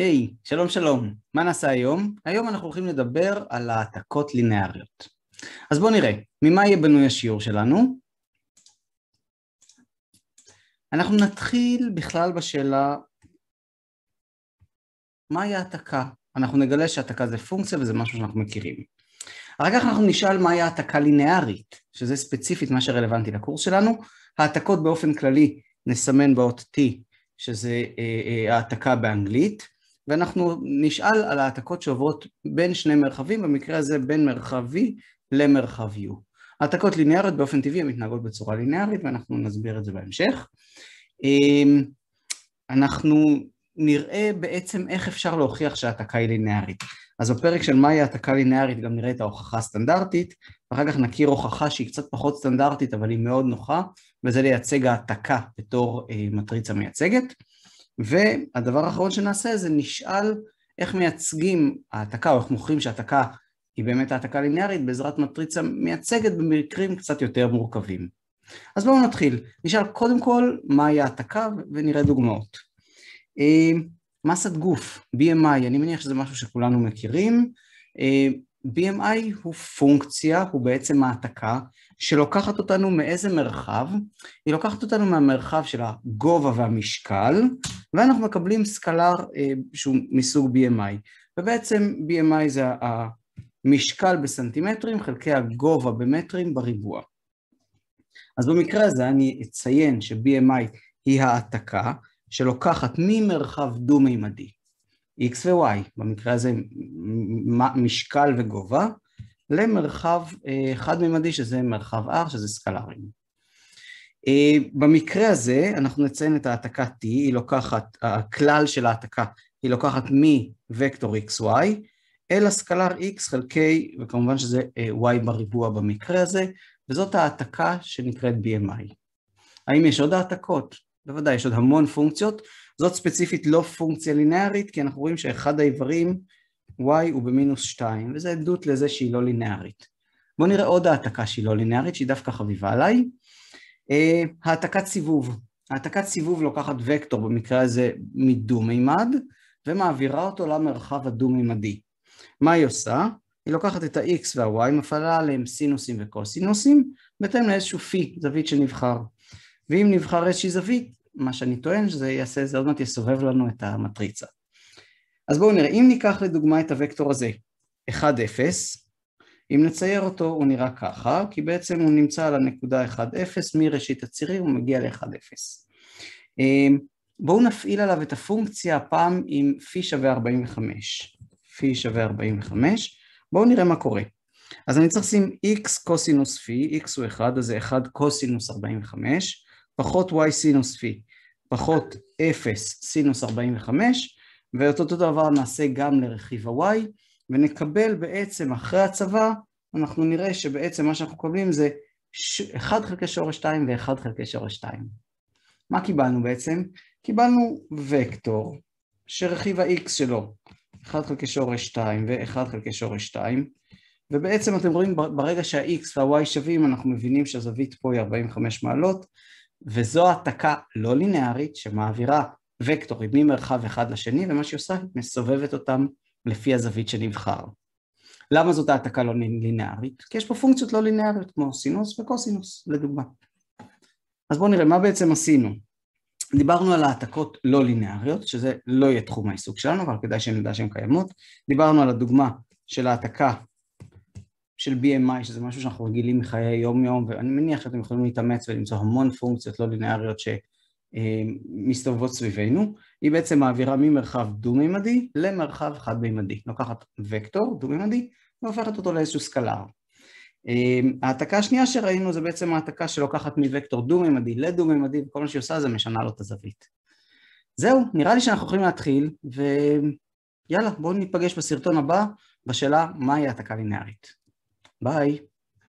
היי, hey, שלום שלום, מה נעשה היום? היום אנחנו הולכים לדבר על העתקות לינאריות. אז בואו נראה, ממה יהיה בנוי השיעור שלנו? אנחנו נתחיל בכלל בשאלה מהי העתקה? אנחנו נגלה שהעתקה זה פונקציה וזה משהו שאנחנו מכירים. אחר כך אנחנו נשאל מהי העתקה לינארית, שזה ספציפית מה שרלוונטי לקורס שלנו. העתקות באופן כללי נסמן באות T, שזה אה, אה, העתקה באנגלית, ואנחנו נשאל על העתקות שעוברות בין שני מרחבים, במקרה הזה בין מרחב V למרחב U. העתקות ליניאריות באופן טבעי הן מתנהגות בצורה ליניארית ואנחנו נסביר את זה בהמשך. אמ, אנחנו נראה בעצם איך אפשר להוכיח שהעתקה היא ליניארית. אז בפרק של מהי העתקה ליניארית גם נראה את ההוכחה הסטנדרטית, ואחר כך נכיר הוכחה שהיא קצת פחות סטנדרטית אבל היא מאוד נוחה, וזה לייצג העתקה בתור אה, מטריצה מייצגת. והדבר האחרון שנעשה זה נשאל איך מייצגים העתקה או איך מוכרים שהעתקה היא באמת העתקה ליניארית בעזרת מטריצה מייצגת במקרים קצת יותר מורכבים. אז בואו נתחיל, נשאל קודם כל מהי העתקה ונראה דוגמאות. אה, מסת גוף, BMI, אני מניח שזה משהו שכולנו מכירים, אה, BMI הוא פונקציה, הוא בעצם העתקה שלוקחת אותנו מאיזה מרחב? היא לוקחת אותנו מהמרחב של הגובה והמשקל ואנחנו מקבלים סקלר אה, שהוא מסוג BMI, ובעצם BMI זה המשקל בסנטימטרים חלקי הגובה במטרים בריבוע. אז במקרה הזה אני אציין ש-BMI היא העתקה שלוקחת ממרחב דו-מימדי, x ו-y, במקרה הזה משקל וגובה, למרחב אה, חד-מימדי שזה מרחב R, שזה סקלרים. אה, במקרה הזה אנחנו נציין את העתקה T, היא לוקחת, הכלל של העתקה היא לוקחת מוקטור XY אל הסקלר X חלקי, וכמובן שזה אה, Y בריבוע במקרה הזה, וזאת העתקה שנקראת BMI. האם יש עוד העתקות? בוודאי, יש עוד המון פונקציות. זאת ספציפית לא פונקציה לינארית, כי אנחנו רואים שאחד האיברים y הוא במינוס 2, וזה עדות לזה שהיא לא לינארית. בואו נראה עוד העתקה שהיא לא לינארית, שהיא דווקא חביבה עליי. אה, העתקת סיבוב. העתקת סיבוב לוקחת וקטור, במקרה הזה מדו-מימד, ומעבירה אותו למרחב הדו-מימדי. מה היא עושה? היא לוקחת את ה-x וה-y, מפעלה עליהם סינוסים וקוסינוסים, בהתאם לאיזשהו פי, זווית שנבחר. ואם נבחר איזושהי זווית, מה שאני טוען שזה יעשה, זה עוד מעט יסובב לנו את המטריצה. אז בואו נראה, אם ניקח לדוגמה את הוקטור הזה, 1, 0, אם נצייר אותו הוא נראה ככה, כי בעצם הוא נמצא על הנקודה 1-0, מראשית הצירים הוא מגיע ל-1-0. אמ, בואו נפעיל עליו את הפונקציה הפעם עם פי שווה 45. פי שווה 45, בואו נראה מה קורה. אז אני צריך לשים x קוסינוס פי, x הוא 1, אז זה 1 קוסינוס 45, פחות y סינוס פי, פחות 0 סינוס 45, ואותו דבר נעשה גם לרכיב ה-y, ונקבל בעצם אחרי הצבא, אנחנו נראה שבעצם מה שאנחנו מקבלים זה 1 חלקי שורש 2 ו-1 חלקי שורש 2. מה קיבלנו בעצם? קיבלנו וקטור שרכיב ה-x שלו 1 חלקי שורש 2 ו-1 חלקי שורש 2, ובעצם אתם רואים ברגע שה-x וה-y שווים אנחנו מבינים שהזווית פה היא 45 מעלות, וזו העתקה לא לינארית שמעבירה וקטורים ממרחב אחד לשני, ומה שהיא עושה היא מסובבת אותם לפי הזווית שנבחר. למה זאת העתקה לא לינארית? כי יש פה פונקציות לא לינאריות כמו סינוס וקוסינוס, לדוגמה. אז בואו נראה מה בעצם עשינו. דיברנו על העתקות לא לינאריות, שזה לא יהיה תחום העיסוק שלנו, אבל כדאי שנדע שהן קיימות. דיברנו על הדוגמה של העתקה של BMI, שזה משהו שאנחנו רגילים מחיי יום-יום, ואני מניח שאתם יכולים להתאמץ ולמצוא המון פונקציות לא לינאריות ש... אה, מסתובבות סביבנו, היא בעצם מעבירה ממרחב דו-מימדי למרחב חד-מימדי, לוקחת וקטור דו-מימדי והופכת אותו לאיזשהו סקלר. אה, ההעתקה השנייה שראינו זה בעצם העתקה שלוקחת מווקטור דו-מימדי לדו-מימדי וכל מה שהיא עושה זה משנה לו את הזווית. זהו, נראה לי שאנחנו יכולים להתחיל ויאללה בואו ניפגש בסרטון הבא בשאלה מהי העתקה לינארית. ביי.